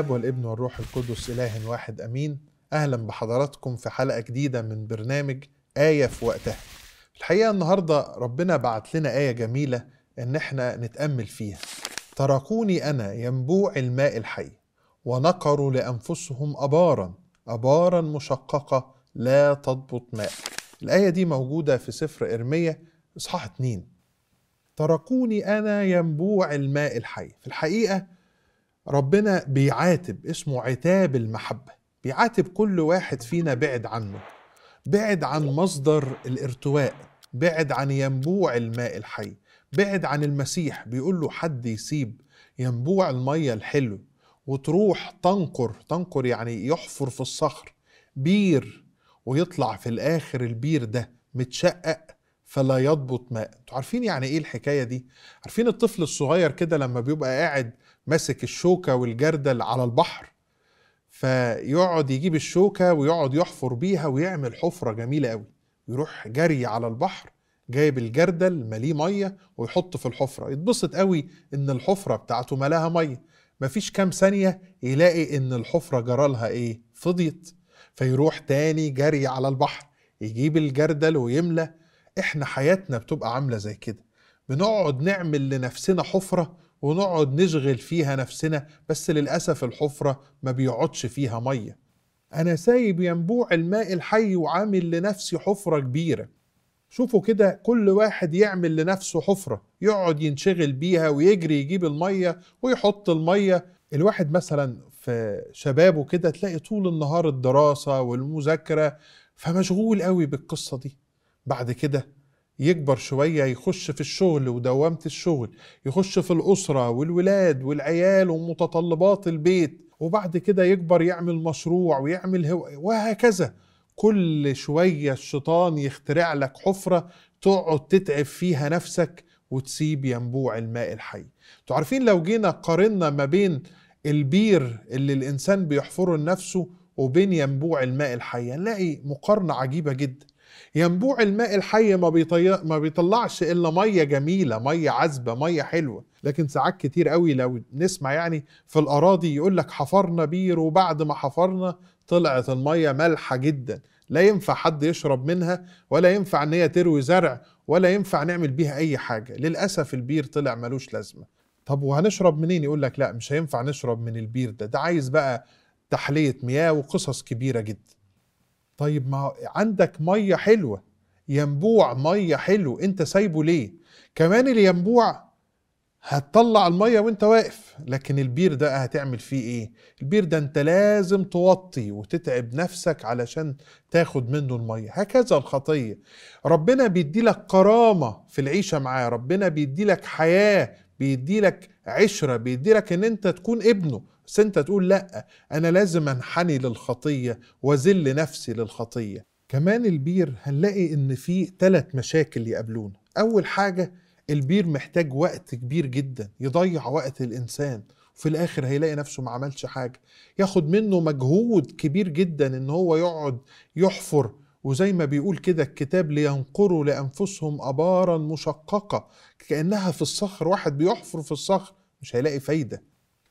الاب والابن والروح القدس اله واحد امين اهلا بحضراتكم في حلقه جديده من برنامج ايه في وقتها الحقيقه النهارده ربنا بعت لنا ايه جميله ان احنا نتامل فيها تركوني انا ينبوع الماء الحي ونقروا لانفسهم ابارا ابارا مشققه لا تضبط ماء الايه دي موجوده في سفر ارميه اصحاح 2 تركوني انا ينبوع الماء الحي في الحقيقه ربنا بيعاتب اسمه عتاب المحبة بيعاتب كل واحد فينا بعد عنه بعد عن مصدر الارتواء بعد عن ينبوع الماء الحي بعد عن المسيح بيقول له حد يسيب ينبوع المية الحلو وتروح تنقر تنقر يعني يحفر في الصخر بير ويطلع في الآخر البير ده متشقق فلا يضبط ماء انتوا عارفين يعني ايه الحكايه دي عارفين الطفل الصغير كده لما بيبقى قاعد ماسك الشوكه والجردل على البحر فيقعد يجيب الشوكه ويقعد يحفر بيها ويعمل حفره جميله قوي يروح جري على البحر جايب الجردل مليه ميه ويحط في الحفره يتبسط قوي ان الحفره بتاعته ملاها ميه مفيش كام ثانيه يلاقي ان الحفره جرالها ايه فضيت فيروح تاني جري على البحر يجيب الجردل ويملى احنا حياتنا بتبقى عامله زي كده بنقعد نعمل لنفسنا حفره ونقعد نشغل فيها نفسنا بس للاسف الحفره ما بيقعدش فيها ميه انا سايب ينبوع الماء الحي وعامل لنفسي حفره كبيره شوفوا كده كل واحد يعمل لنفسه حفره يقعد ينشغل بيها ويجري يجيب الميه ويحط الميه الواحد مثلا في شبابه كده تلاقي طول النهار الدراسة والمذاكرة فمشغول قوي بالقصة دي بعد كده يكبر شوية يخش في الشغل ودوامة الشغل يخش في الأسرة والولاد والعيال ومتطلبات البيت وبعد كده يكبر يعمل مشروع ويعمل هو وهكذا كل شوية الشيطان يخترع لك حفرة تقعد تتعب فيها نفسك وتسيب ينبوع الماء الحي تعرفين لو جينا قارنا ما بين البير اللي الإنسان بيحفره لنفسه وبين ينبوع الماء الحي هنلاقي مقارنة عجيبة جدا ينبوع الماء الحي ما, بيطي... ما بيطلعش الا ميه جميله ميه عذبه ميه حلوه لكن ساعات كتير قوي لو نسمع يعني في الاراضي يقول لك حفرنا بير وبعد ما حفرنا طلعت الميه مالحه جدا لا ينفع حد يشرب منها ولا ينفع ان هي تروي زرع ولا ينفع نعمل بيها اي حاجه للاسف البير طلع ملوش لازمه طب وهنشرب منين يقول لك لا مش هينفع نشرب من البير ده ده عايز بقى تحليه مياه وقصص كبيره جدا طيب ما عندك ميه حلوه ينبوع ميه حلو انت سايبه ليه كمان الينبوع هتطلع الميه وانت واقف لكن البير ده هتعمل فيه ايه البير ده انت لازم توطي وتتعب نفسك علشان تاخد منه الميه هكذا الخطيه ربنا بيدي لك كرامه في العيشه معاه ربنا بيدي لك حياه بيدي لك عشره بيدي لك ان انت تكون ابنه بس انت تقول لا انا لازم انحني للخطيه واذل نفسي للخطيه كمان البير هنلاقي ان في ثلاث مشاكل يقابلونا اول حاجه البير محتاج وقت كبير جدا يضيع وقت الانسان وفي الاخر هيلاقي نفسه ما عملش حاجه ياخد منه مجهود كبير جدا ان هو يقعد يحفر وزي ما بيقول كده الكتاب لينقروا لانفسهم ابارا مشققه كانها في الصخر واحد بيحفر في الصخر مش هيلاقي فايده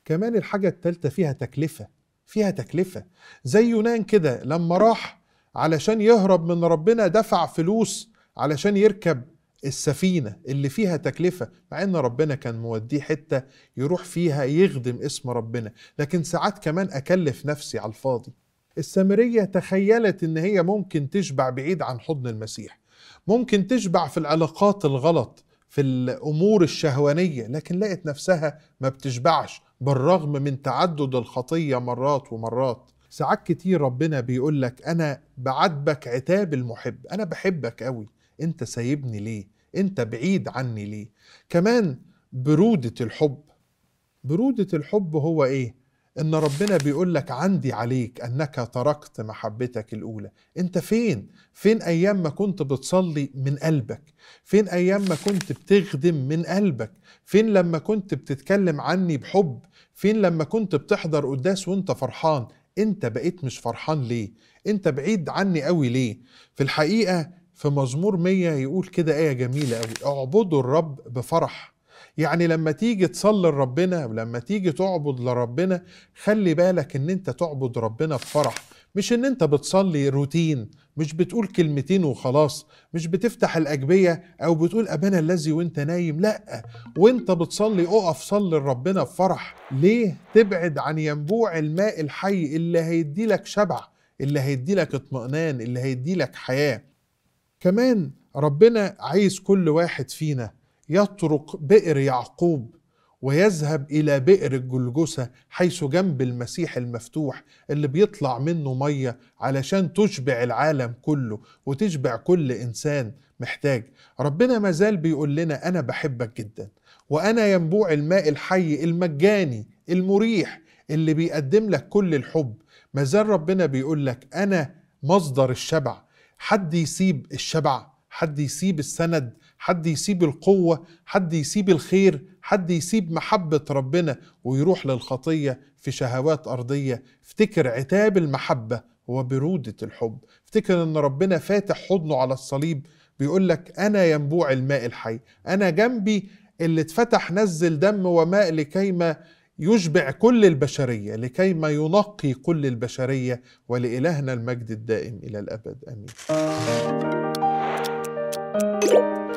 كمان الحاجة التالتة فيها تكلفة فيها تكلفة زي يونان كده لما راح علشان يهرب من ربنا دفع فلوس علشان يركب السفينة اللي فيها تكلفة مع ان ربنا كان موديه حتة يروح فيها يخدم اسم ربنا لكن ساعات كمان اكلف نفسي على الفاضي السامرية تخيلت ان هي ممكن تشبع بعيد عن حضن المسيح ممكن تشبع في العلاقات الغلط في الامور الشهوانيه لكن لقت نفسها ما بتشبعش بالرغم من تعدد الخطيه مرات ومرات ساعات كتير ربنا بيقول لك انا بعاتبك عتاب المحب انا بحبك قوي انت سايبني ليه انت بعيد عني ليه كمان بروده الحب بروده الحب هو ايه ان ربنا بيقول لك عندي عليك انك تركت محبتك الاولى انت فين فين ايام ما كنت بتصلي من قلبك فين ايام ما كنت بتخدم من قلبك فين لما كنت بتتكلم عني بحب فين لما كنت بتحضر قداس وانت فرحان انت بقيت مش فرحان ليه انت بعيد عني قوي ليه في الحقيقه في مزمور 100 يقول كده ايه جميله قوي اعبدوا الرب بفرح يعني لما تيجي تصلي لربنا ولما تيجي تعبد لربنا خلي بالك ان انت تعبد ربنا بفرح مش ان انت بتصلي روتين مش بتقول كلمتين وخلاص مش بتفتح الأجبية أو بتقول أبانا الذي وانت نايم لا وانت بتصلي أقف صلي لربنا بفرح ليه تبعد عن ينبوع الماء الحي اللي هيدي لك شبع اللي هيدي لك اطمئنان اللي هيدي لك حياة كمان ربنا عايز كل واحد فينا يطرق بئر يعقوب ويذهب إلى بئر الجلجثة حيث جنب المسيح المفتوح اللي بيطلع منه مية علشان تشبع العالم كله وتشبع كل إنسان محتاج ربنا مازال بيقول لنا أنا بحبك جدا وأنا ينبوع الماء الحي المجاني المريح اللي بيقدم لك كل الحب مازال ربنا بيقول لك أنا مصدر الشبع حد يسيب الشبع حد يسيب السند حد يسيب القوة حد يسيب الخير حد يسيب محبة ربنا ويروح للخطية في شهوات أرضية افتكر عتاب المحبة وبرودة الحب افتكر ان ربنا فاتح حضنه على الصليب بيقول لك انا ينبوع الماء الحي انا جنبي اللي اتفتح نزل دم وماء لكيما يشبع كل البشرية لكيما ينقي كل البشرية ولإلهنا المجد الدائم إلى الأبد آمين